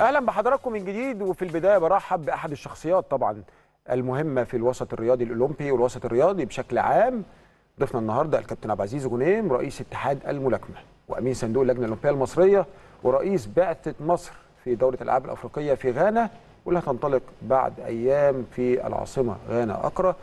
اهلا بحضراتكم من جديد وفي البدايه برحب باحد الشخصيات طبعا المهمه في الوسط الرياضي الاولمبي والوسط الرياضي بشكل عام ضيفنا النهارده الكابتن عبد العزيز غنيم رئيس اتحاد الملاكمه وامين صندوق اللجنه الاولمبيه المصريه ورئيس بعثه مصر في دوره الالعاب الافريقيه في غانا واللي هتنطلق بعد ايام في العاصمه غانا اكرا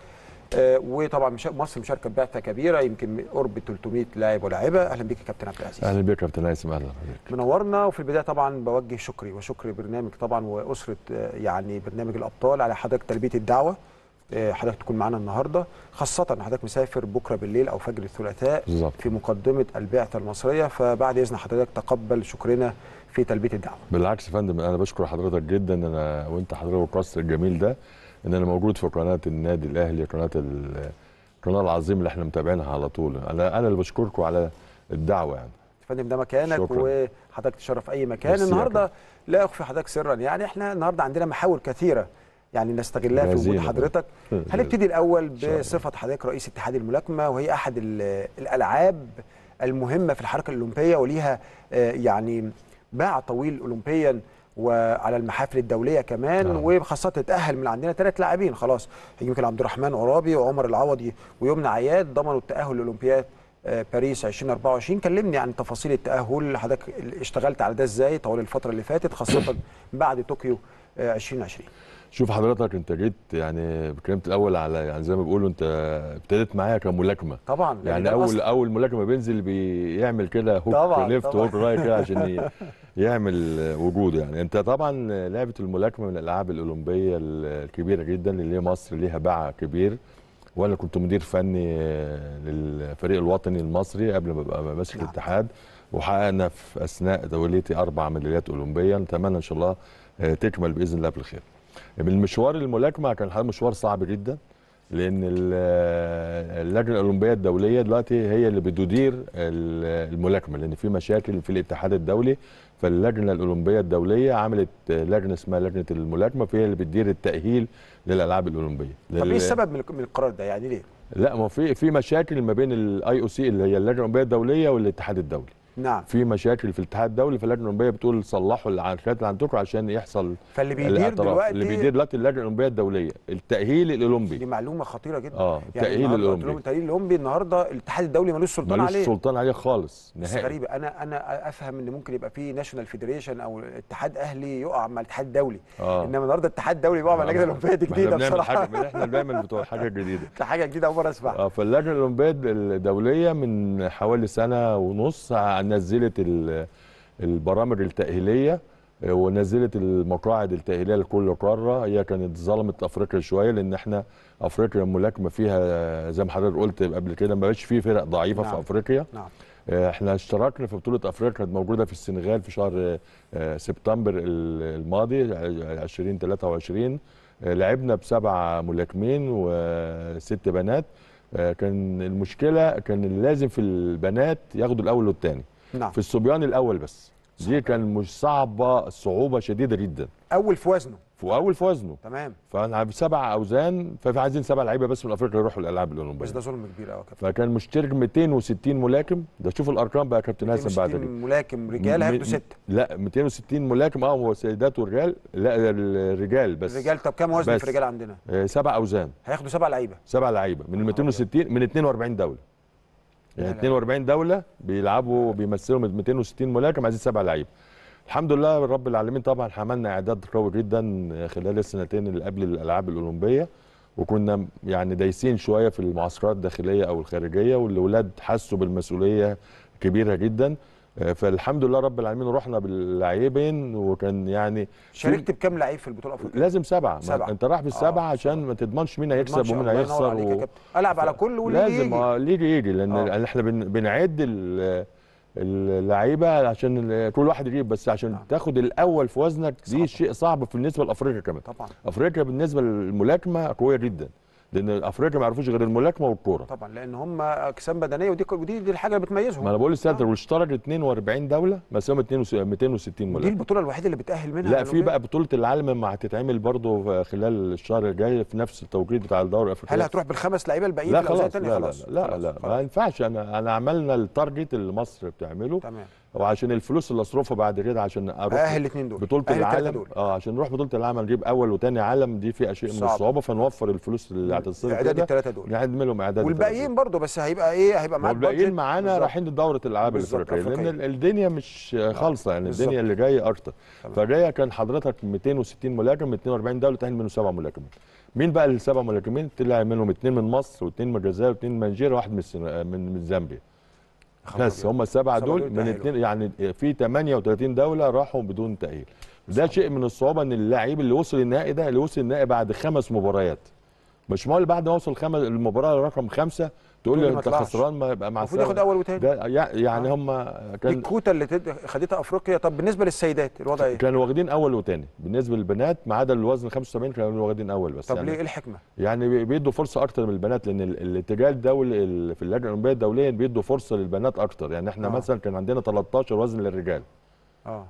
آه، وطبعا مصر مشاركه ببعثه كبيره يمكن قرب 300 لاعب ولاعبه اهلا بيك يا كابتن عبد العزيز اهلا بيك يا كابتن هيثم اهلا بيك منورنا وفي البدايه طبعا بوجه شكري وشكر برنامج طبعا واسره آه، يعني برنامج الابطال على حضرتك تلبيه الدعوه آه، حضرتك تكون معانا النهارده خاصه ان حضرتك مسافر بكره بالليل او فجر الثلاثاء بالزبط. في مقدمه البعثه المصريه فبعد اذن حضرتك تقبل شكرنا في تلبيه الدعوه بالعكس يا فندم انا بشكر حضرتك جدا انا وانت حضرتك والكاست الجميل ده ان انا موجود في قناه النادي الاهلي قناه القناه العظيمه اللي احنا متابعينها على طول انا انا اللي بشكركم على الدعوه يعني فندم ده مكانك شكرا. وحضرتك تشرف اي مكان النهارده لا اخفي حضرتك سرا يعني احنا النهارده عندنا محاور كثيره يعني نستغلها في وجود حضرتك هنبتدي الاول بصفه حضرتك رئيس اتحاد الملاكمه وهي احد الالعاب المهمه في الحركه الاولمبيه وليها آه، يعني باع طويل اولمبيا وعلى المحافل الدوليه كمان نعم. وخاصه تتاهل من عندنا ثلاث لاعبين خلاص يمكن عبد الرحمن عرابي وعمر العوضي ويمنى عياد ضمنوا التاهل لاولمبياد آه، باريس 2024 كلمني عن تفاصيل التاهل حضرتك اشتغلت على ده ازاي طوال الفتره اللي فاتت خاصه بعد طوكيو 2020 آه، شوف حضرتك انت جيت يعني اتكلمت الاول على يعني زي ما بيقولوا انت ابتديت معايا كملاكمه طبعا يعني اول أصل... اول ملاكمه بينزل بيعمل كده هوك ليفت هوك رايت كده عشان يعمل وجود يعني انت طبعا لعبه الملاكمه من الالعاب الاولمبيه الكبيره جدا اللي مصر ليها باع كبير وانا كنت مدير فني للفريق الوطني المصري قبل ما ابقى ماسك نعم. الاتحاد وحققنا في اثناء دوليتي اربع ميداليات اولمبيه نتمنى ان شاء الله آه، تكمل باذن الله بالخير بالمشوار الملاكمه كان مشوار صعب جدا لان اللجنه الاولمبيه الدوليه دلوقتي هي اللي بتدير الملاكمه لان في مشاكل في الاتحاد الدولي فاللجنه الاولمبيه الدوليه عملت لجنه اسمها لجنه الملاكمه فهي اللي بتدير التاهيل للالعاب الاولمبيه طب ايه السبب من القرار ده يعني ليه؟ لا ما في في مشاكل ما بين الاي او سي اللي هي اللجنه الاولمبيه الدوليه والاتحاد الدولي نعم في مشاكل في الاتحاد الدولي فاللجنه الاولمبيه بتقول صلحوا العركات اللي عندكم عشان يحصل فاللي بيدير دلوقتي اللي بيدير دلوقتي اللجنه الاولمبيه الدوليه التاهيل الاولمبي دي معلومه خطيره جدا اه يعني التاهيل الاولمبي التاهيل الاولمبي النهارده الاتحاد الدولي ملوش سلطان ملوش عليه ملوش سلطان عليه خالص نهائي غريبه انا انا افهم ان ممكن يبقى في ناشونال فيدريشن او اتحاد اهلي يقع مع الاتحاد الدولي آه. انما النهارده الاتحاد الدولي بيقع مع آه. اللجنه الاولمبيه دي جديده بصراحه احنا بنعمل بتوع حاجه جديده ده حاجه جديده اول مره اسمعها اه فاللجنه الاولمبيه الدوليه من حوالي سنه ونص نزلت البرامج التاهيليه آه، ونزلت المقاعد التاهيليه لكل قاره هي كانت ظلمت افريقيا شويه لان احنا افريقيا الملاكمه فيها زي ما حضرتك قلت قبل كده ما بقاش فيه فرق ضعيفه نعم. في افريقيا نعم. آه، احنا اشتركنا في بطوله افريقيا موجوده في السنغال في شهر آه، سبتمبر الماضي 2023 لعبنا بسبع ملاكمين وست بنات كان المشكله كان لازم في البنات ياخدوا الاول والثاني نعم. في الصبيان الاول بس صحيح. دي كان مش صعبه صعوبه شديده جدا اول في وزنه في اول في وزنه تمام فانا بسبع اوزان ففي عايزين سبع لعيبه بس من افريقيا يروحوا الالعاب الاولمبيه بس ده ظلم كبير قوي كابتن فكان مشترك 260 ملاكم ده شوف الارقام بقى يا كابتن هيثم بعد كده 260 ملاكم رجال هياخدوا سته لا 260 ملاكم اه هو سيدات ورجال لا الرجال بس الرجال طب كم وزن في الرجال عندنا؟ آه، سبع اوزان هياخدوا سبع لعيبه سبع لعيبه من 260 من 42 دوله يعني 42 دوله بيلعبوا بيمثلوا 260 ملاكم عايزين سبع لعيبه الحمد لله رب العالمين طبعا عملنا اعداد قوي جدا آه، خلال السنتين اللي قبل الالعاب الاولمبيه وكنا يعني دايسين شويه في المعسكرات الداخليه او الخارجيه والاولاد حسوا بالمسؤوليه كبيره جدا آه، فالحمد لله رب العالمين رحنا باللاعبين وكان يعني شاركت بكام لعيب في البطوله الافريقيه؟ لازم سبعه, سبعة. انت رايح بالسبعه آه. عشان ما تضمنش مين هيكسب ومين هيخسر و... العب على كل واللي لازم يجي آه، لازم يجي يجي لان آه. احنا بن... بنعد اللعيبه عشان كل واحد يجيب بس عشان آه. تاخد الاول في وزنك دي شيء صعب بالنسبه لافريقيا كمان طبعا افريقيا بالنسبه للملاكمه قويه جدا لان افريقيا ما يعرفوش غير الملاكمه والكوره طبعا لان هم اجسام بدنيه ودي ودي دي الحاجه اللي بتميزهم ما انا بقول لسه واشترك 42 دوله بس هم 260 ملاكم دي البطوله الوحيده اللي بتاهل منها لا في بقى بطوله العالم ما هتتعمل برضه خلال الشهر الجاي في نفس التوقيت بتاع الدوري الافريقي هل هتروح بالخمس لعيبه الباقيين لا لا, لا لا, لا, لا, لا, لا ما ينفعش انا انا عملنا التارجت اللي مصر بتعمله تمام وعشان الفلوس اللي اصرفها بعد كده عشان اروح اهل الاثنين دول بطوله أهل العالم دول. اه عشان نروح بطوله العالم نجيب اول وثاني عالم دي فيها اشياء من الصعوبه فنوفر الفلوس اللي هتتصرف اعداد الثلاثه دول نعد لهم اعداد والباقيين برضه بس هيبقى ايه هيبقى معاك والباقيين معانا رايحين لدوره الالعاب الافريقيه لان الدنيا مش خالصه يعني بالزبط. الدنيا اللي جايه اكتر فجايه كان حضرتك 260 ملاكم 42 دوله تاهل منهم سبع ملاكم مين بقى السبع ملاكمين طلع منهم اثنين من مصر واثنين من الجزائر واثنين من نيجيريا واحد من من زامبيا بس هم السبعه دول من اثنين يعني في 38 دوله راحوا بدون تاهيل ده شيء من الصعوبه ان اللاعب اللي وصل النهائي ده اللي وصل النهائي بعد خمس مباريات مش معقول بعد ما اوصل خمس المباراه رقم خمسه تقول لي انت خسران ما يبقى مع المفروض ياخد اول ده يعني آه. هم كان الكوته اللي تد... خدتها افريقيا طب بالنسبه للسيدات الوضع ايه؟ كانوا واخدين اول وتاني بالنسبه للبنات ما عدا الوزن 75 كانوا واخدين اول بس طب يعني ليه إيه الحكمه؟ يعني بيدوا فرصه اكتر من البنات لان الاتجاه الدولي في اللجنه الاولمبيه الدوليه بيدوا فرصه للبنات اكتر يعني احنا آه. مثلا كان عندنا 13 وزن للرجال اه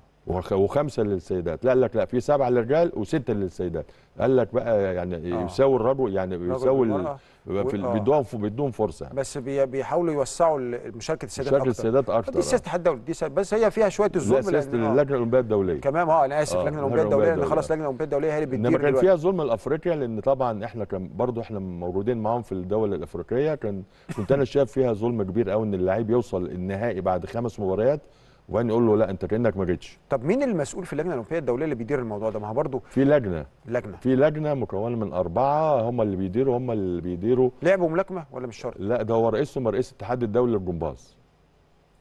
وخمسه للسيدات لا قال لك لا في سبعه للرجال وسته للسيدات قال لك بقى يعني آه. يساوي الرجل يعني يساوي بيدوهم آه. بيدوهم فرصه بس بيحاولوا يوسعوا مشاركه السيدات مشاركه السيدات اكتر دي سياسه الاتحاد الدولي دي سياسة بس هي فيها شويه الظلم لا سياسه اللجنه الاولمبيه الدوليه كمان اه انا اسف اللجنه آه، الاولمبيه الدوليه لان خلاص اللجنه الاولمبيه الدوليه هي اللي بتدير انما كان فيها ظلم لافريقيا لان طبعا احنا كان برضه احنا موجودين معاهم في الدول الافريقيه كان كنت انا شايف فيها ظلم كبير قوي ان اللعيب يوصل النهائي بعد خمس مباريات وبعدين يقول له لا انت كانك ما جيتش طب مين المسؤول في اللجنه الاولمبيه الدوليه اللي بيدير الموضوع ده ما هو برضه في لجنه لجنه في لجنه مكونه من اربعه هم اللي بيديروا هم اللي بيديروا لعب وملاكمه ولا مش شرط لا ده هو رئيسهم رئيس الاتحاد الدولي للجمباز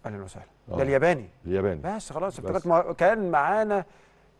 اهلا وسهلا آه. ده الياباني الياباني بس خلاص افتكرت كان معانا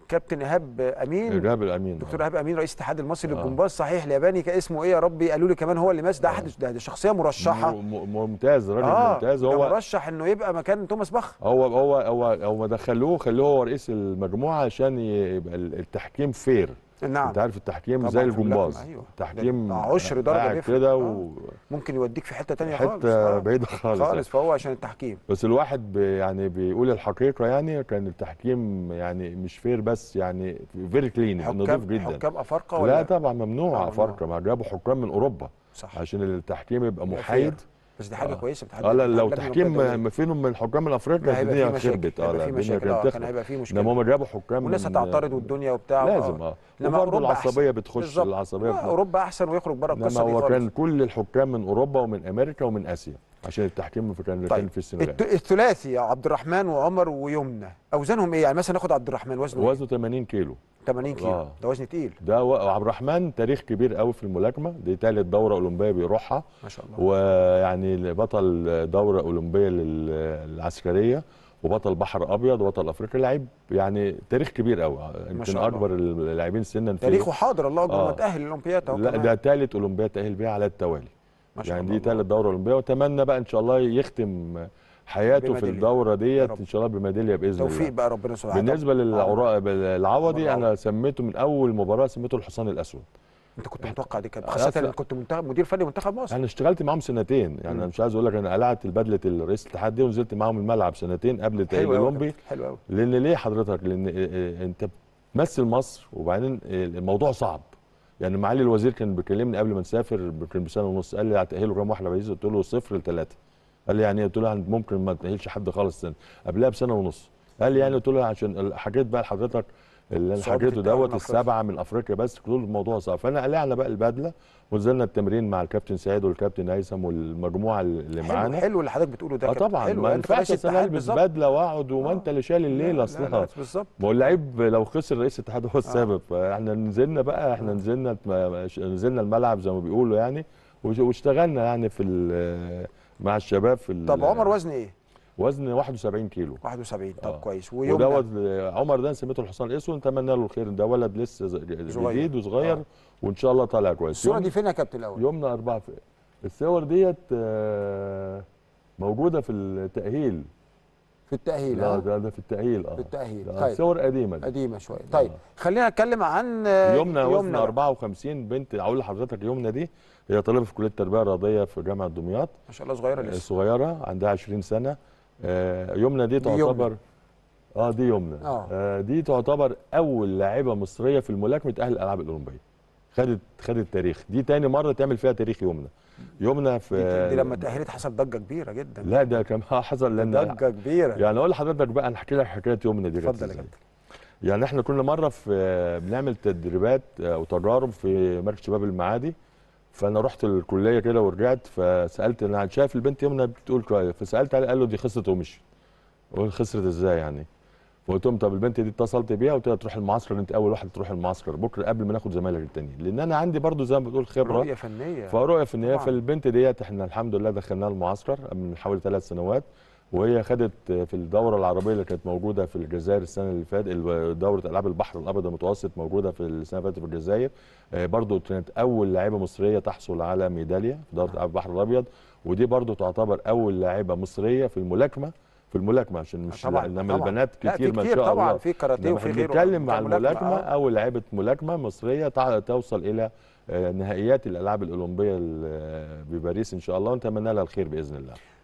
كابتن ايهاب امين ايهاب الامين آه. دكتور ايهاب امين رئيس الاتحاد المصري آه. للجمباز صحيح الياباني كان اسمه ايه يا ربي قالوا لي كمان هو اللي ماسك ده احد آه. ده, شخصيه مرشحه ممتاز راجل آه. ممتاز هو مرشح انه يبقى مكان توماس باخ هو هو هو هو ما دخلوه خلوه هو رئيس المجموعه عشان يبقى التحكيم فير نعم انت عارف التحكيم زي الجمباز أيوة. تحكيم عشر درجه كده و... آه. ممكن يوديك في حته ثانيه خالص حته آه. بعيده خالص يعني. خالص فهو عشان التحكيم بس الواحد بي يعني بيقول الحقيقه يعني كان التحكيم يعني مش فير بس يعني فيري كلين نظيف جدا حكام افارقه ولا لا طبعا ممنوع افارقه ما جابوا حكام من اوروبا صح عشان التحكيم يبقى محايد بس دي حاجه آه. كويسه بتحدد آه، لا لو تحكيم ما فينهم من الحكام الافريقيا الدنيا خربت اه في مشاكل اه كان هيبقى في مشكله لما هم جابوا حكام والناس هتعترض والدنيا وبتاع آه. لازم اه لما اوروبا العصبيه أحسن. بتخش بالزبط. العصبيه اوروبا احسن ويخرج بره القصه دي هو كان كل الحكام من اوروبا ومن امريكا ومن اسيا عشان التحكيم فكان طيب. كان في السنغال الثلاثي عبد الرحمن وعمر ويمنى اوزانهم ايه يعني مثلا ناخد عبد الرحمن وزنه إيه؟ وزنه 80 كيلو 80 كيلو آه. ده وزن تقيل ده و... عبد الرحمن تاريخ كبير قوي في الملاكمه دي ثالث دوره اولمبيه بيروحها ما شاء الله ويعني بطل دوره اولمبيه للعسكريه وبطل بحر ابيض وبطل افريقيا لعيب يعني تاريخ كبير قوي يمكن اكبر اللاعبين سنا في تاريخه حاضر الله اكبر آه. تاهل الاولمبياد لا ده ثالث اولمبياد تاهل بيها على التوالي يعني دي ثالث دوره اولمبيه واتمنى بقى ان شاء الله يختم حياته في الدوره ديت ان شاء الله بميداليه باذن الله توفيق بقى ربنا سبحانه بالنسبه للعوضي انا سميته من اول مباراه سميته الحصان الاسود انت كنت متوقع دي كانت آه، خاصه أنا كنت منتخب مدير فني منتخب مصر انا اشتغلت معاهم سنتين يعني انا مش عايز اقول لك انا قلعت البدله الرئيس الاتحاد دي ونزلت معاهم الملعب سنتين قبل التاهيل الاولمبي حلو قوي لان ليه حضرتك لان آه، آه، انت بتمثل مصر وبعدين الموضوع صعب يعني معالي الوزير كان بيكلمني قبل ما نسافر كان بسنه ونص قال لي هتاهلوا كام واحد عزيز قلت له صفر لثلاثه قال لي يعني إيه؟ قلت له يعني ممكن ما تاهلش حد خالص قبلها بسنه ونص قال لي يعني قلت له عشان حكيت بقى لحضرتك اللي انا حكيته دوت السبعه من افريقيا بس كل الموضوع صعب فانا قلعنا بقى البدله ونزلنا التمرين مع الكابتن سعيد والكابتن هيثم والمجموعه اللي معانا حلو اللي حضرتك بتقوله ده اه طبعا ما يعني ينفعش انا البس بدله واقعد وما آه. انت اللي شايل الليله اصلها ما هو اللعيب لو خسر رئيس الاتحاد هو آه. السبب فاحنا نزلنا بقى احنا آه. نزلنا نزلنا الملعب زي ما بيقولوا يعني واشتغلنا يعني في مع الشباب في طب عمر وزن ايه؟ وزن 71 كيلو 71 طب آه. كويس ودوت عمر ده سميته الحصان الاسود نتمنى له الخير ده ولد لسه جديد وصغير آه. وان شاء الله طالع كويس الصوره دي فين يا كابتن الاول؟ يومنا 4 في الصور ديت آه موجوده في التاهيل في التأهيل اه ده, ده في التأهيل اه في التأهيل طيب صور قديمة دي. قديمة شوية طيب آه. خلينا نتكلم عن يومنا وزن 54 بنت اقول لحضرتك يومنا دي هي طالبة في كلية التربية الرياضية في جامعة دمياط ما شاء الله صغيرة آه، لسه صغيرة عندها 20 سنة آه، يمنى دي تعتبر اه دي يمنى آه, آه، دي تعتبر اول لاعيبه مصريه في الملاكمه اهل الالعاب الاولمبيه خدت خدت تاريخ دي تاني مره تعمل فيها تاريخ يمنى يمنى في دي لما تاهلت حصل ضجه كبيره جدا لا ده كان حصل لان ضجه كبيره يعني اقول لحضرتك بقى انا هحكي لك حكايه يمنى دي اتفضل يا يعني احنا كنا مره في آه، بنعمل تدريبات وتجارب في مركز شباب المعادي فانا رحت الكليه كده ورجعت فسالت انا شايف البنت يمنى بتقول كويس فسالت عليه قال له دي خسرت ومشي قلت خسرت ازاي يعني فقلت لهم طب البنت دي اتصلت بيها قلت لها تروح المعسكر انت اول واحده تروح المعسكر بكره قبل ما ناخد زمايلك التانيين لان انا عندي برضو زي ما بتقول خبره رؤيه فنيه فرؤيه فنيه طبعا. فالبنت ديت احنا الحمد لله دخلناها المعسكر من حوالي ثلاث سنوات وهي خدت في الدوره العربيه اللي كانت موجوده في الجزائر السنه اللي فاتت دوره العاب البحر الابيض المتوسط موجوده في السنه اللي فاتت في الجزائر آه، برضو كانت اول لاعبه مصريه تحصل على ميداليه في دوره العاب البحر الابيض ودي برضو تعتبر اول لاعبه مصريه في الملاكمه في الملاكمه عشان مش طبعا انما البنات كتير, كتير ما شاء طبعا الله في كاراتيه وفي غيره بنتكلم مع الملاكمه أو آه. اول لاعبه ملاكمه مصريه توصل الى آه، نهائيات الالعاب الاولمبيه بباريس ان شاء الله ونتمنى لها الخير باذن الله